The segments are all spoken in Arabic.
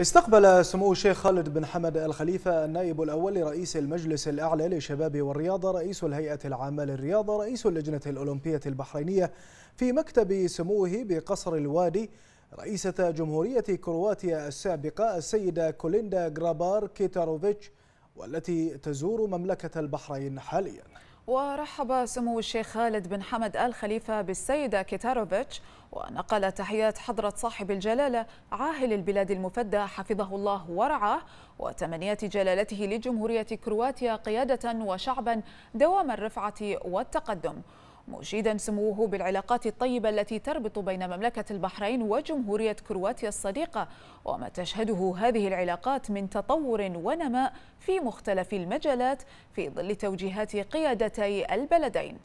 استقبل سمو الشيخ خالد بن حمد الخليفة النائب الأول لرئيس المجلس الأعلى للشباب والرياضة رئيس الهيئة العامة للرياضة رئيس اللجنة الأولمبية البحرينية في مكتب سموه بقصر الوادي رئيسة جمهورية كرواتيا السابقة السيدة كوليندا جرابار كيتاروفيتش والتي تزور مملكة البحرين حالياً ورحب سمو الشيخ خالد بن حمد آل خليفة بالسيدة كيتاروفيتش ونقل تحيات حضرة صاحب الجلالة عاهل البلاد المفدى حفظه الله ورعاه وتمنيات جلالته لجمهورية كرواتيا قيادة وشعبا دوام الرفعة والتقدم مشيدا سموه بالعلاقات الطيبة التي تربط بين مملكة البحرين وجمهورية كرواتيا الصديقة وما تشهده هذه العلاقات من تطور ونماء في مختلف المجالات في ظل توجيهات قيادتي البلدين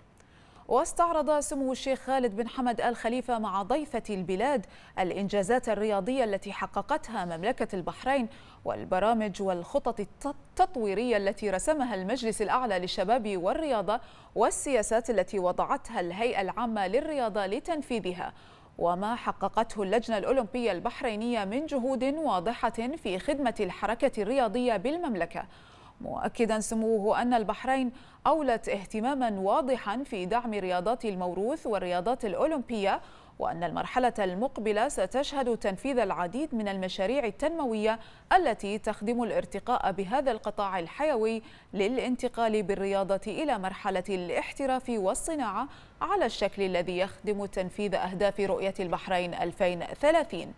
واستعرض سمو الشيخ خالد بن حمد آل خليفة مع ضيفة البلاد الإنجازات الرياضية التي حققتها مملكة البحرين والبرامج والخطط التطويرية التي رسمها المجلس الأعلى للشباب والرياضة والسياسات التي وضعتها الهيئة العامة للرياضة لتنفيذها وما حققته اللجنة الأولمبية البحرينية من جهود واضحة في خدمة الحركة الرياضية بالمملكة مؤكدا سموه أن البحرين أولت اهتماما واضحا في دعم رياضات الموروث والرياضات الأولمبية وأن المرحلة المقبلة ستشهد تنفيذ العديد من المشاريع التنموية التي تخدم الارتقاء بهذا القطاع الحيوي للانتقال بالرياضة إلى مرحلة الاحتراف والصناعة على الشكل الذي يخدم تنفيذ أهداف رؤية البحرين 2030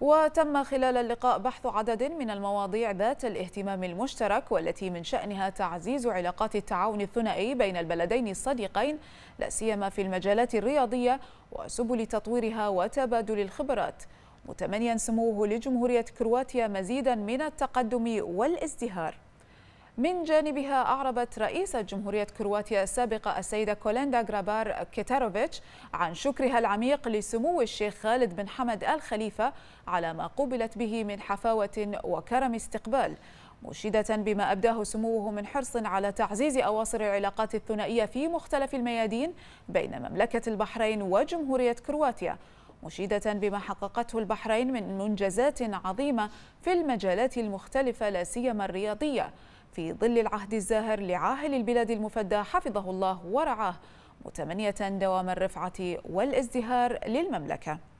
وتم خلال اللقاء بحث عدد من المواضيع ذات الاهتمام المشترك والتي من شأنها تعزيز علاقات التعاون الثنائي بين البلدين الصديقين لا سيما في المجالات الرياضية وسبل تطويرها وتبادل الخبرات متمنيا سموه لجمهورية كرواتيا مزيدا من التقدم والازدهار من جانبها أعربت رئيسة جمهورية كرواتيا السابقة السيدة كوليندا غرابار كيتاروفيتش عن شكرها العميق لسمو الشيخ خالد بن حمد آل خليفة على ما قوبلت به من حفاوة وكرم استقبال مشيدة بما أبداه سموه من حرص على تعزيز أواصر العلاقات الثنائية في مختلف الميادين بين مملكة البحرين وجمهورية كرواتيا مشيدة بما حققته البحرين من منجزات عظيمة في المجالات المختلفة لا سيما الرياضية في ظل العهد الزاهر لعاهل البلاد المفدى حفظه الله ورعاه متمنية دوام الرفعة والازدهار للمملكة